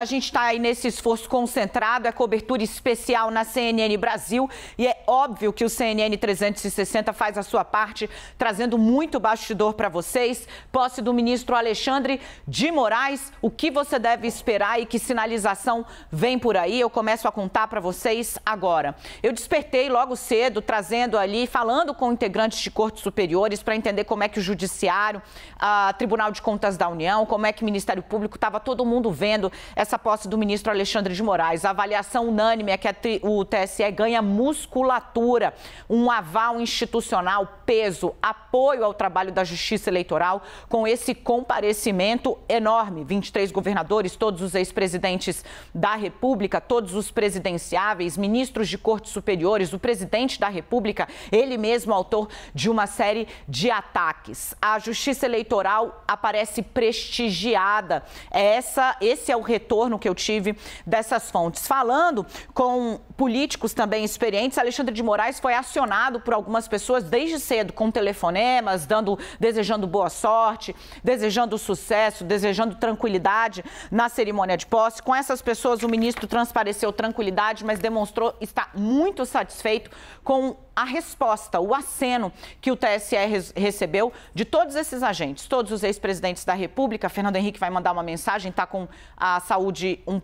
A gente está aí nesse esforço concentrado, é cobertura especial na CNN Brasil e é óbvio que o CNN 360 faz a sua parte, trazendo muito bastidor para vocês. Posse do ministro Alexandre de Moraes, o que você deve esperar e que sinalização vem por aí? Eu começo a contar para vocês agora. Eu despertei logo cedo, trazendo ali, falando com integrantes de cortes superiores para entender como é que o Judiciário, a Tribunal de Contas da União, como é que o Ministério Público, estava todo mundo vendo essa essa posse do ministro Alexandre de Moraes, a avaliação unânime é que o TSE ganha musculatura, um aval institucional, peso, apoio ao trabalho da Justiça Eleitoral com esse comparecimento enorme. 23 governadores, todos os ex-presidentes da República, todos os presidenciáveis, ministros de cortes superiores, o presidente da República, ele mesmo autor de uma série de ataques. A Justiça Eleitoral aparece prestigiada. É essa, esse é o retorno retorno que eu tive dessas fontes. Falando com políticos também experientes, Alexandre de Moraes foi acionado por algumas pessoas desde cedo com telefonemas, dando, desejando boa sorte, desejando sucesso, desejando tranquilidade na cerimônia de posse. Com essas pessoas, o ministro transpareceu tranquilidade, mas demonstrou estar muito satisfeito com a resposta, o aceno que o TSE recebeu de todos esses agentes, todos os ex-presidentes da República. Fernando Henrique vai mandar uma mensagem, está com a saúde um, uh,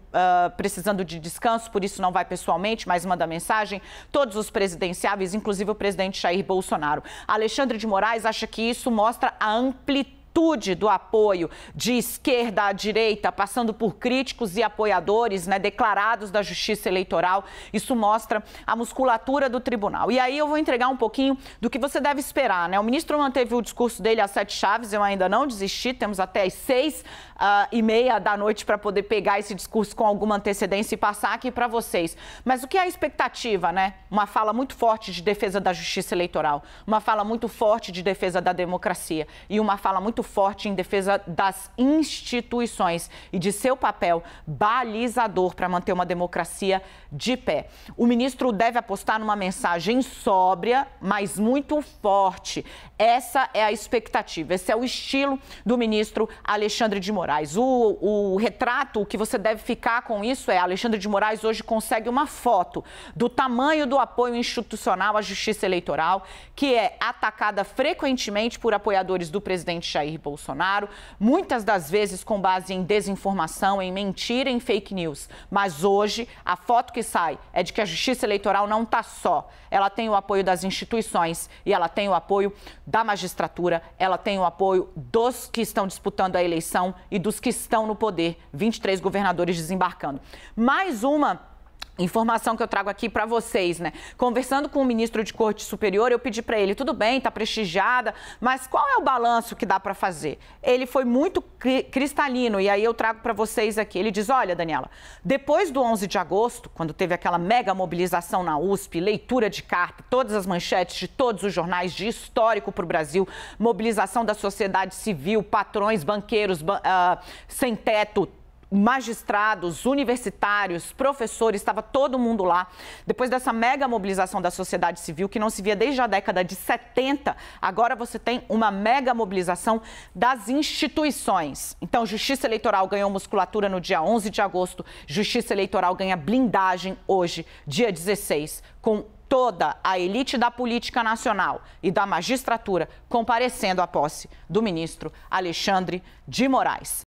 precisando de descanso, por isso não vai pessoalmente, mas manda mensagem. Todos os presidenciáveis, inclusive o presidente Jair Bolsonaro. Alexandre de Moraes acha que isso mostra a amplitude virtude do apoio de esquerda à direita, passando por críticos e apoiadores né, declarados da Justiça Eleitoral. Isso mostra a musculatura do tribunal. E aí eu vou entregar um pouquinho do que você deve esperar. Né? O ministro manteve o discurso dele às sete chaves, eu ainda não desisti, temos até às seis uh, e meia da noite para poder pegar esse discurso com alguma antecedência e passar aqui para vocês. Mas o que é a expectativa, né? Uma fala muito forte de defesa da justiça eleitoral, uma fala muito forte de defesa da democracia e uma fala muito forte em defesa das instituições e de seu papel balizador para manter uma democracia de pé. O ministro deve apostar numa mensagem sóbria, mas muito forte. Essa é a expectativa, esse é o estilo do ministro Alexandre de Moraes. O, o retrato, o que você deve ficar com isso é: Alexandre de Moraes hoje consegue uma foto do tamanho do apoio institucional à justiça eleitoral, que é atacada frequentemente por apoiadores do presidente Jair Jair Bolsonaro, muitas das vezes com base em desinformação, em mentira, em fake news. Mas hoje, a foto que sai é de que a justiça eleitoral não está só. Ela tem o apoio das instituições e ela tem o apoio da magistratura, ela tem o apoio dos que estão disputando a eleição e dos que estão no poder, 23 governadores desembarcando. Mais uma Informação que eu trago aqui para vocês, né? Conversando com o ministro de Corte Superior, eu pedi para ele, tudo bem, tá prestigiada, mas qual é o balanço que dá para fazer? Ele foi muito cristalino e aí eu trago para vocês aqui. Ele diz: "Olha, Daniela, depois do 11 de agosto, quando teve aquela mega mobilização na USP, leitura de carta, todas as manchetes de todos os jornais de histórico para o Brasil, mobilização da sociedade civil, patrões, banqueiros, uh, sem teto, magistrados, universitários, professores, estava todo mundo lá. Depois dessa mega mobilização da sociedade civil, que não se via desde a década de 70, agora você tem uma mega mobilização das instituições. Então, Justiça Eleitoral ganhou musculatura no dia 11 de agosto, Justiça Eleitoral ganha blindagem hoje, dia 16, com toda a elite da política nacional e da magistratura comparecendo à posse do ministro Alexandre de Moraes.